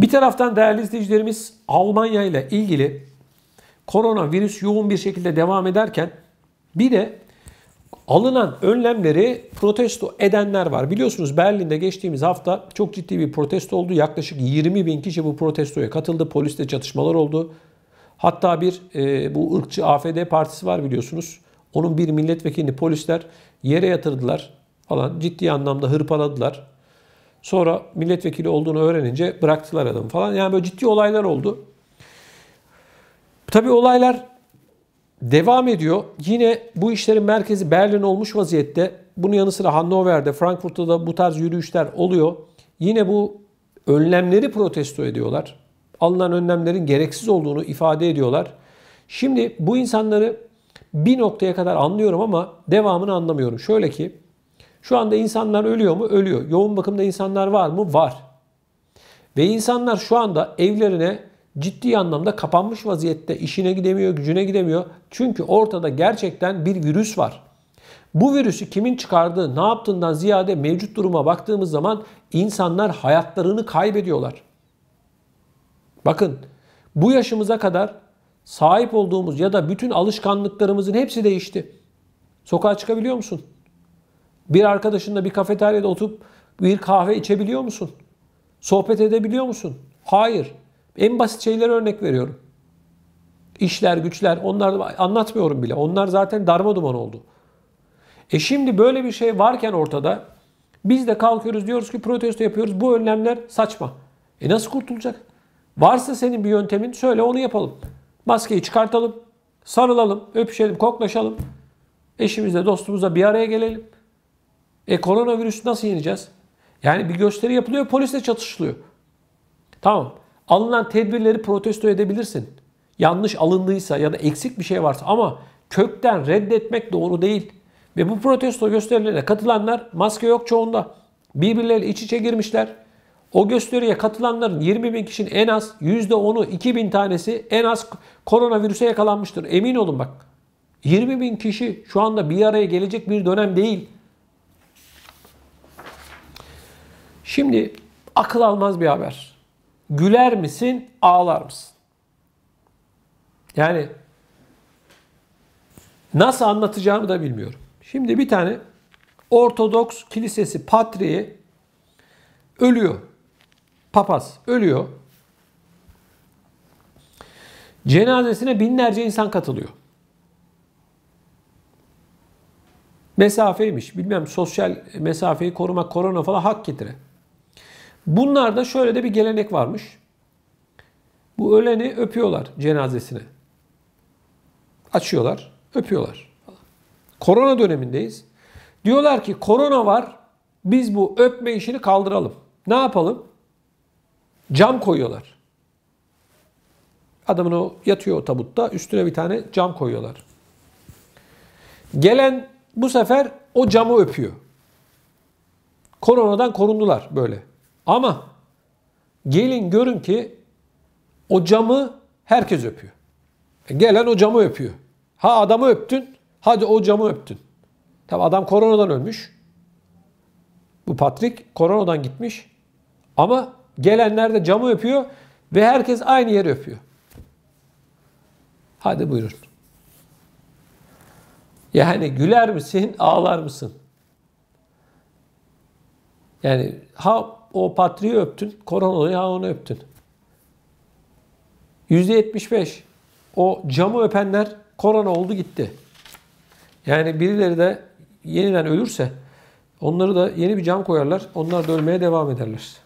Bir taraftan değerli izleyicilerimiz Almanya ile ilgili koronavirüs yoğun bir şekilde devam ederken bir de alınan önlemleri protesto edenler var. Biliyorsunuz Berlin'de geçtiğimiz hafta çok ciddi bir protesto oldu. Yaklaşık 20 bin kişi bu protestoya katıldı. Polisle çatışmalar oldu. Hatta bir e, bu ırkçı AFD partisi var biliyorsunuz. Onun bir milletvekilini polisler yere yatırdılar falan ciddi anlamda hırpaladılar. Sonra milletvekili olduğunu öğrenince bıraktılar adamı falan. Yani böyle ciddi olaylar oldu. Tabii olaylar devam ediyor. Yine bu işlerin merkezi Berlin olmuş vaziyette. Bunun yanı sıra Hannover'de, Frankfurt'ta da bu tarz yürüyüşler oluyor. Yine bu önlemleri protesto ediyorlar. Alınan önlemlerin gereksiz olduğunu ifade ediyorlar. Şimdi bu insanları bir noktaya kadar anlıyorum ama devamını anlamıyorum. Şöyle ki şu anda insanlar ölüyor mu? Ölüyor. Yoğun bakımda insanlar var mı? Var. Ve insanlar şu anda evlerine ciddi anlamda kapanmış vaziyette işine gidemiyor, gücüne gidemiyor. Çünkü ortada gerçekten bir virüs var. Bu virüsü kimin çıkardığı, ne yaptığından ziyade mevcut duruma baktığımız zaman insanlar hayatlarını kaybediyorlar. Bakın bu yaşımıza kadar sahip olduğumuz ya da bütün alışkanlıklarımızın hepsi değişti. Sokağa çıkabiliyor musun? Bir arkadaşınla bir kafeteryada oturup bir kahve içebiliyor musun? Sohbet edebiliyor musun? Hayır. En basit şeylere örnek veriyorum. İşler, güçler onları anlatmıyorum bile. Onlar zaten darma duman oldu. E şimdi böyle bir şey varken ortada biz de kalkıyoruz diyoruz ki protesto yapıyoruz. Bu önlemler saçma. E nasıl kurtulacak? Varsa senin bir yöntemin söyle onu yapalım. Maskeyi çıkartalım, sarılalım, öpüşelim, koklaşalım. Eşimizle, dostumuzla bir araya gelelim. E koronavirüsü nasıl yeneceğiz? Yani bir gösteri yapılıyor, polisle çatışılıyor. Tamam. Alınan tedbirleri protesto edebilirsin. Yanlış alındıysa ya da eksik bir şey varsa ama kökten reddetmek doğru değil. Ve bu protesto gösterilerine katılanlar maske yok çoğunda. Birbirleriyle iç içe girmişler. O gösteriye katılanların 20 bin kişinin en az %10'u 2 bin tanesi en az koronavirüse yakalanmıştır. Emin olun bak. 20 bin kişi şu anda bir araya gelecek bir dönem değil. Şimdi akıl almaz bir haber. Güler misin, ağlar mısın? Yani nasıl anlatacağımı da bilmiyorum. Şimdi bir tane Ortodoks kilisesi patriği ölüyor. Papaz ölüyor. Cenazesine binlerce insan katılıyor. Mesafeymiş. Bilmem sosyal mesafeyi korumak korona falan hak getire. Bunlarda şöyle de bir gelenek varmış. Bu öleni öpüyorlar cenazesine. Açıyorlar, öpüyorlar. Korona dönemindeyiz. Diyorlar ki korona var, biz bu öpme işini kaldıralım. Ne yapalım? Cam koyuyorlar. Adamın o yatıyor o tabutta, üstüne bir tane cam koyuyorlar. Gelen bu sefer o camı öpüyor. Koronadan korundular böyle. Ama gelin görün ki o camı herkes öpüyor. E, gelen o camı öpüyor. Ha adamı öptün, hadi o camı öptün. Tabi adam koronadan ölmüş. Bu Patrick koronadan gitmiş. Ama gelenler de camı öpüyor ve herkes aynı yeri öpüyor. Hadi buyurun. Yani güler misin, ağlar mısın? Yani ha o patriği öptün, koronalı ya onu öptün. %75 o camı öpenler korona oldu gitti. Yani birileri de yeniden ölürse onları da yeni bir cam koyarlar. Onlar da ölmeye devam ederler.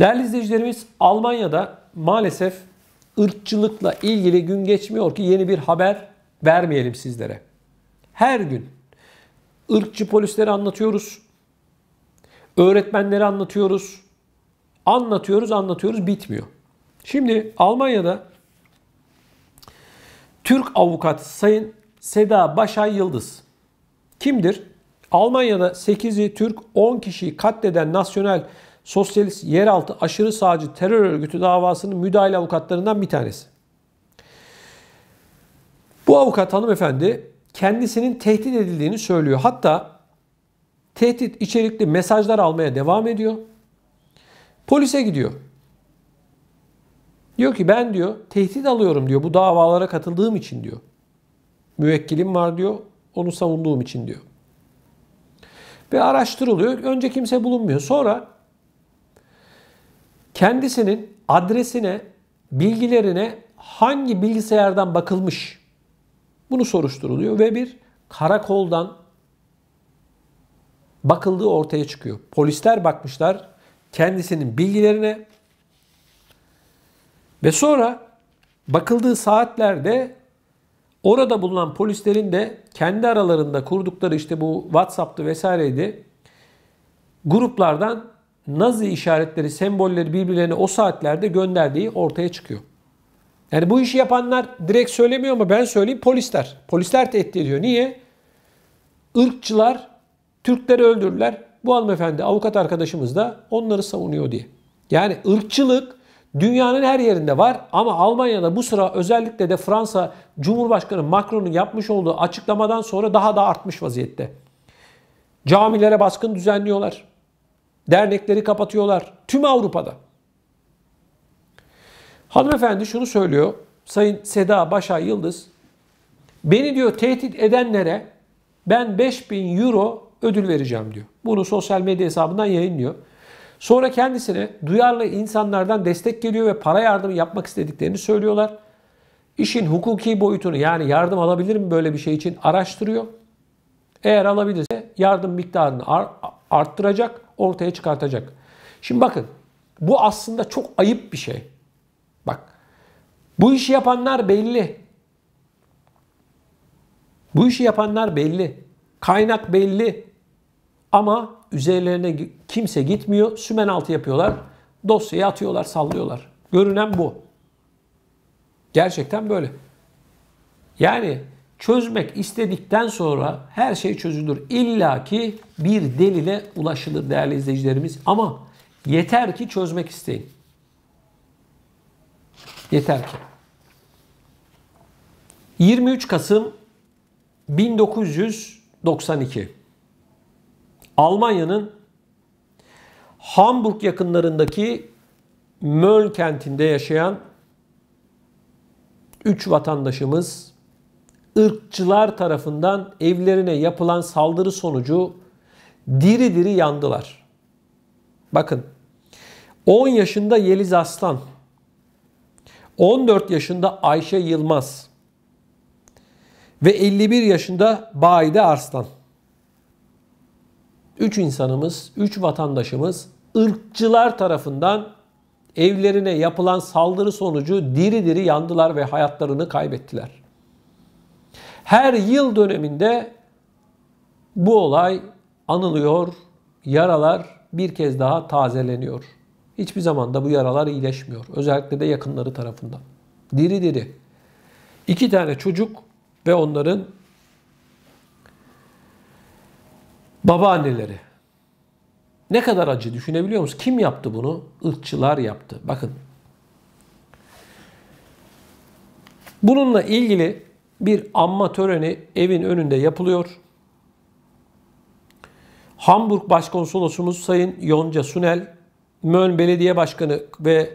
Değerli izleyicilerimiz Almanya'da maalesef ırkçılıkla ilgili gün geçmiyor ki yeni bir haber vermeyelim sizlere. Her gün ırkçı polisleri anlatıyoruz. Öğretmenleri anlatıyoruz. Anlatıyoruz, anlatıyoruz, bitmiyor. Şimdi Almanya'da Türk avukat Sayın Seda Başay Yıldız kimdir? Almanya'da 8'i Türk 10 kişiyi katleden nasyonel sosyalist yeraltı aşırı sağcı terör örgütü davasının müdahale avukatlarından bir tanesi. Bu avukat hanımefendi kendisinin tehdit edildiğini söylüyor. Hatta tehdit içerikli mesajlar almaya devam ediyor. Polise gidiyor. Diyor ki ben diyor tehdit alıyorum diyor bu davalara katıldığım için diyor. Müvekkilim var diyor onu savunduğum için diyor. Ve araştırılıyor. Önce kimse bulunmuyor. Sonra kendisinin adresine, bilgilerine hangi bilgisayardan bakılmış bunu soruşturuluyor ve bir karakoldan bakıldığı ortaya çıkıyor. Polisler bakmışlar kendisinin bilgilerine ve sonra bakıldığı saatlerde orada bulunan polislerin de kendi aralarında kurdukları işte bu WhatsApp'tı vesaireydi. Gruplardan Nazi işaretleri, sembolleri birbirlerine o saatlerde gönderdiği ortaya çıkıyor. Yani bu işi yapanlar direkt söylemiyor ama ben söyleyeyim polisler. Polisler tehdit ediyor. Niye? Irkçılar Türkleri öldürdüler. Bu hanımefendi avukat arkadaşımız da onları savunuyor diye. Yani ırkçılık dünyanın her yerinde var ama Almanya'da bu sıra özellikle de Fransa Cumhurbaşkanı Macron'un yapmış olduğu açıklamadan sonra daha da artmış vaziyette. Camilere baskın düzenliyorlar. Dernekleri kapatıyorlar. Tüm Avrupa'da. Hanımefendi şunu söylüyor. Sayın Seda Başay Yıldız. Beni diyor tehdit edenlere ben 5000 euro ödül vereceğim diyor. Bunu sosyal medya hesabından yayınlıyor. Sonra kendisine duyarlı insanlardan destek geliyor ve para yardımı yapmak istediklerini söylüyorlar. İşin hukuki boyutunu yani yardım alabilir mi böyle bir şey için araştırıyor. Eğer alabilirse yardım miktarını arttıracak, ortaya çıkartacak. Şimdi bakın bu aslında çok ayıp bir şey. Bak bu işi yapanlar belli. Bu işi yapanlar belli. Kaynak belli. Ama üzerlerine kimse gitmiyor. Sümen altı yapıyorlar. Dosyayı atıyorlar, sallıyorlar. Görünen bu. Gerçekten böyle. Yani çözmek istedikten sonra her şey çözülür. İlla ki bir delile ulaşılır değerli izleyicilerimiz. Ama yeter ki çözmek isteyin. Yeter ki. 23 Kasım 1992 Almanya'nın Hamburg yakınlarındaki Mölln kentinde yaşayan 3 vatandaşımız ırkçılar tarafından evlerine yapılan saldırı sonucu diri diri yandılar. Bakın 10 yaşında Yeliz Aslan, 14 yaşında Ayşe Yılmaz ve 51 yaşında Baide Arslan. 3 insanımız, 3 vatandaşımız ırkçılar tarafından evlerine yapılan saldırı sonucu diri diri yandılar ve hayatlarını kaybettiler. Her yıl döneminde bu olay anılıyor, yaralar bir kez daha tazeleniyor. Hiçbir zaman da bu yaralar iyileşmiyor. Özellikle de yakınları tarafından. Diri diri. İki tane çocuk ve onların Babaanneleri. Ne kadar acı düşünebiliyor musunuz? Kim yaptı bunu? Irkçılar yaptı. Bakın. Bununla ilgili bir anma töreni evin önünde yapılıyor. Hamburg Başkonsolosumuz Sayın Yonca Sunel, Mön Belediye Başkanı ve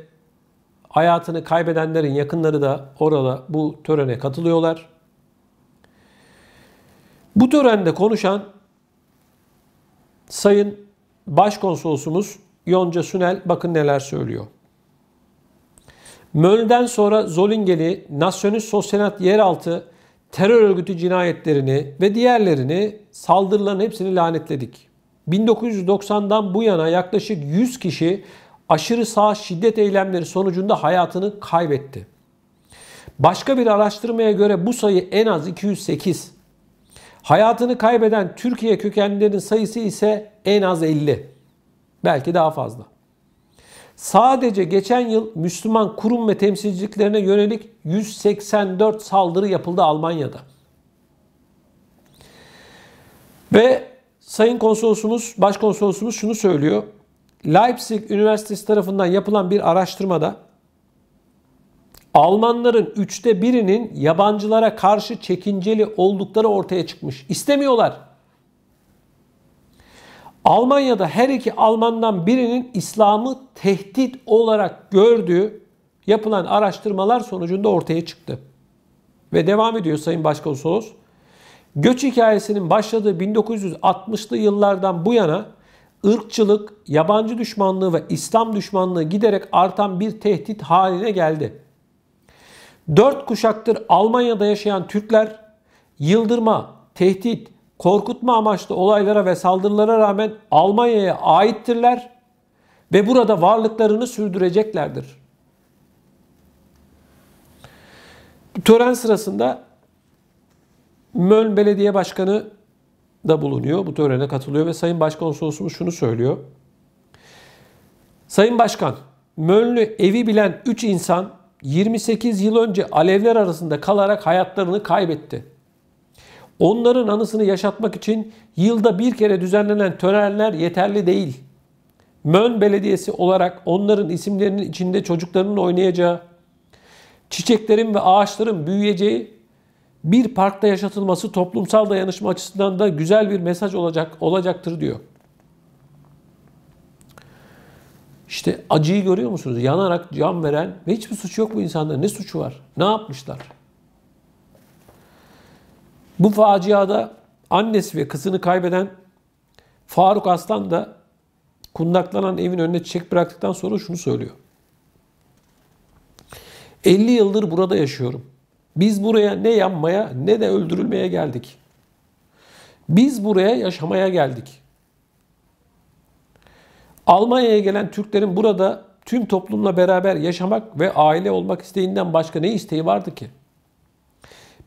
hayatını kaybedenlerin yakınları da orada bu törene katılıyorlar. Bu törende konuşan Sayın Başkonsolosumuz Yonca Sünel bakın neler söylüyor. Möl'den sonra Zolingeli Nasyonist Sosyalat yeraltı terör örgütü cinayetlerini ve diğerlerini saldırıların hepsini lanetledik. 1990'dan bu yana yaklaşık 100 kişi aşırı sağ şiddet eylemleri sonucunda hayatını kaybetti. Başka bir araştırmaya göre bu sayı en az 208. Hayatını kaybeden Türkiye kökenlilerin sayısı ise en az 50. Belki daha fazla. Sadece geçen yıl Müslüman kurum ve temsilciliklerine yönelik 184 saldırı yapıldı Almanya'da. Ve Sayın Konsolosumuz, Başkonsolosumuz şunu söylüyor. Leipzig Üniversitesi tarafından yapılan bir araştırmada Almanların üçte birinin yabancılara karşı çekinceli oldukları ortaya çıkmış. İstemiyorlar. Almanya'da her iki Almandan birinin İslam'ı tehdit olarak gördüğü yapılan araştırmalar sonucunda ortaya çıktı. Ve devam ediyor Sayın başkan Başkonsolos. Göç hikayesinin başladığı 1960'lı yıllardan bu yana ırkçılık, yabancı düşmanlığı ve İslam düşmanlığı giderek artan bir tehdit haline geldi. Dört kuşaktır Almanya'da yaşayan Türkler yıldırma, tehdit, korkutma amaçlı olaylara ve saldırılara rağmen Almanya'ya aittirler ve burada varlıklarını sürdüreceklerdir. Tören sırasında Möln Belediye Başkanı da bulunuyor. Bu törene katılıyor ve Sayın Başkonsolosumuz şunu söylüyor. Sayın Başkan, Möln'ü evi bilen 3 insan 28 yıl önce alevler arasında kalarak hayatlarını kaybetti. Onların anısını yaşatmak için yılda bir kere düzenlenen törenler yeterli değil. Mön Belediyesi olarak onların isimlerinin içinde çocuklarının oynayacağı, çiçeklerin ve ağaçların büyüyeceği bir parkta yaşatılması toplumsal dayanışma açısından da güzel bir mesaj olacak olacaktır diyor. İşte acıyı görüyor musunuz? Yanarak can veren ve hiçbir suçu yok bu insanda. Ne suçu var? Ne yapmışlar? Bu faciada annesi ve kızını kaybeden Faruk Aslan da kundaklanan evin önüne çiçek bıraktıktan sonra şunu söylüyor. 50 yıldır burada yaşıyorum. Biz buraya ne yanmaya ne de öldürülmeye geldik. Biz buraya yaşamaya geldik. Almanya'ya gelen Türklerin burada tüm toplumla beraber yaşamak ve aile olmak isteğinden başka ne isteği vardı ki?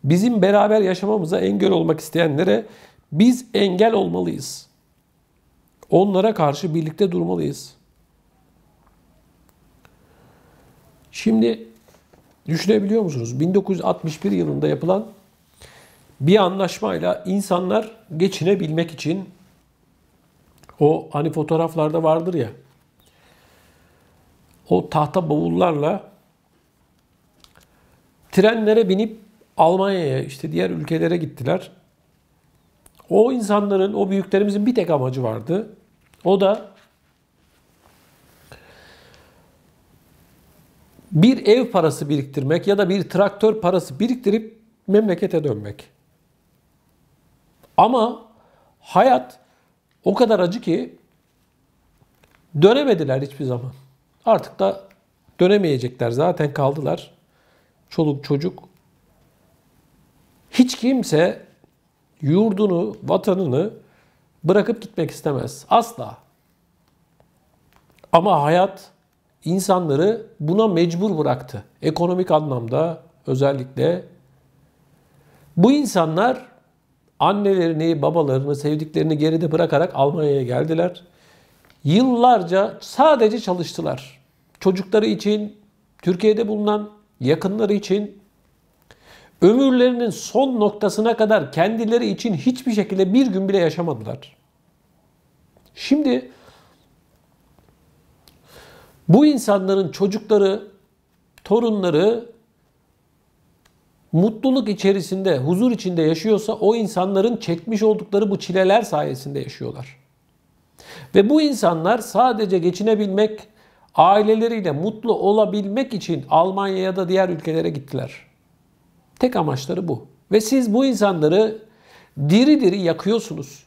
Bizim beraber yaşamamıza engel olmak isteyenlere biz engel olmalıyız. Onlara karşı birlikte durmalıyız. Şimdi düşünebiliyor musunuz? 1961 yılında yapılan bir anlaşmayla insanlar geçinebilmek için o hani fotoğraflarda vardır ya. O tahta bavullarla trenlere binip Almanya'ya işte diğer ülkelere gittiler. O insanların, o büyüklerimizin bir tek amacı vardı. O da bir ev parası biriktirmek ya da bir traktör parası biriktirip memlekete dönmek. Ama hayat o kadar acı ki dönemediler hiçbir zaman. Artık da dönemeyecekler zaten kaldılar. Çoluk çocuk. Hiç kimse yurdunu, vatanını bırakıp gitmek istemez. Asla. Ama hayat insanları buna mecbur bıraktı. Ekonomik anlamda özellikle bu insanlar annelerini, babalarını, sevdiklerini geride bırakarak Almanya'ya geldiler. Yıllarca sadece çalıştılar. Çocukları için, Türkiye'de bulunan yakınları için ömürlerinin son noktasına kadar kendileri için hiçbir şekilde bir gün bile yaşamadılar. Şimdi bu insanların çocukları, torunları mutluluk içerisinde, huzur içinde yaşıyorsa o insanların çekmiş oldukları bu çileler sayesinde yaşıyorlar. Ve bu insanlar sadece geçinebilmek, aileleriyle mutlu olabilmek için Almanya'ya da diğer ülkelere gittiler. Tek amaçları bu. Ve siz bu insanları diri diri yakıyorsunuz.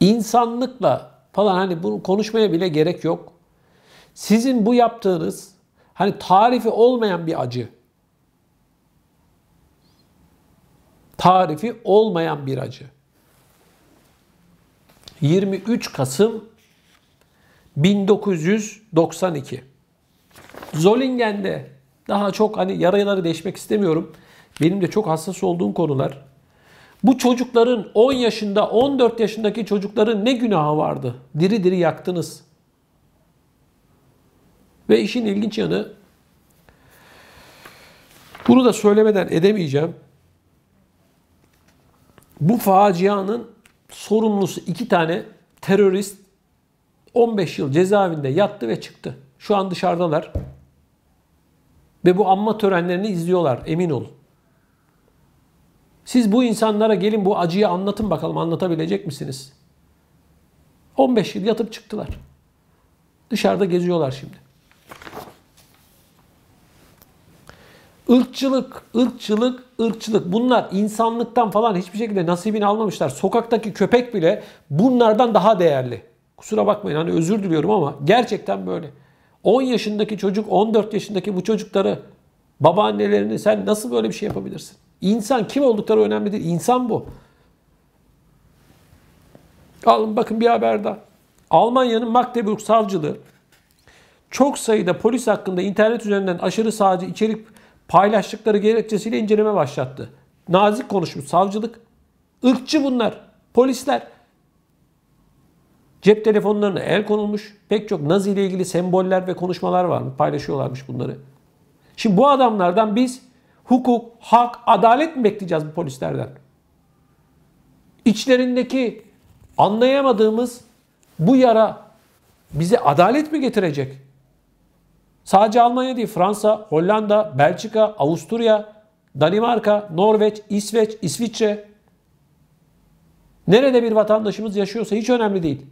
İnsanlıkla falan hani bunu konuşmaya bile gerek yok. Sizin bu yaptığınız Hani tarifi olmayan bir acı. Tarifi olmayan bir acı. 23 Kasım 1992. Zolingen'de daha çok hani yaraları değişmek istemiyorum. Benim de çok hassas olduğum konular. Bu çocukların 10 yaşında, 14 yaşındaki çocukların ne günahı vardı? Diri diri yaktınız. Ve işin ilginç yanı bunu da söylemeden edemeyeceğim. Bu facianın sorumlusu iki tane terörist 15 yıl cezaevinde yattı ve çıktı. Şu an dışarıdalar. Ve bu anma törenlerini izliyorlar emin olun. Siz bu insanlara gelin bu acıyı anlatın bakalım anlatabilecek misiniz? 15 yıl yatıp çıktılar. Dışarıda geziyorlar şimdi. Irkçılık, ırkçılık, ırkçılık bunlar insanlıktan falan hiçbir şekilde nasibini almamışlar. Sokaktaki köpek bile bunlardan daha değerli. Kusura bakmayın hani özür diliyorum ama gerçekten böyle. 10 yaşındaki çocuk, 14 yaşındaki bu çocukları, babaannelerini sen nasıl böyle bir şey yapabilirsin? İnsan kim oldukları önemli değil. İnsan bu. Alın bakın bir haber daha. Almanya'nın Magdeburg savcılığı çok sayıda polis hakkında internet üzerinden aşırı sağcı içerik paylaştıkları gerekçesiyle inceleme başlattı. Nazik konuşmuş savcılık. Irkçı bunlar. Polisler. Cep telefonlarına el konulmuş. Pek çok Nazi ile ilgili semboller ve konuşmalar var mı? Paylaşıyorlarmış bunları. Şimdi bu adamlardan biz hukuk, hak, adalet mi bekleyeceğiz bu polislerden? İçlerindeki anlayamadığımız bu yara bize adalet mi getirecek? Sadece Almanya değil Fransa, Hollanda, Belçika, Avusturya, Danimarka, Norveç, İsveç, İsviçre. Nerede bir vatandaşımız yaşıyorsa hiç önemli değil.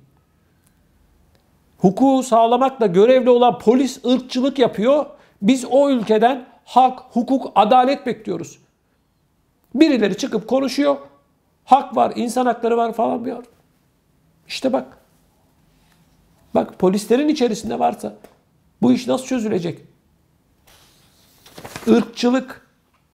Hukuku sağlamakla görevli olan polis ırkçılık yapıyor. Biz o ülkeden hak, hukuk, adalet bekliyoruz. Birileri çıkıp konuşuyor. Hak var, insan hakları var falan diyor. İşte bak. Bak polislerin içerisinde varsa bu iş nasıl çözülecek? Irkçılık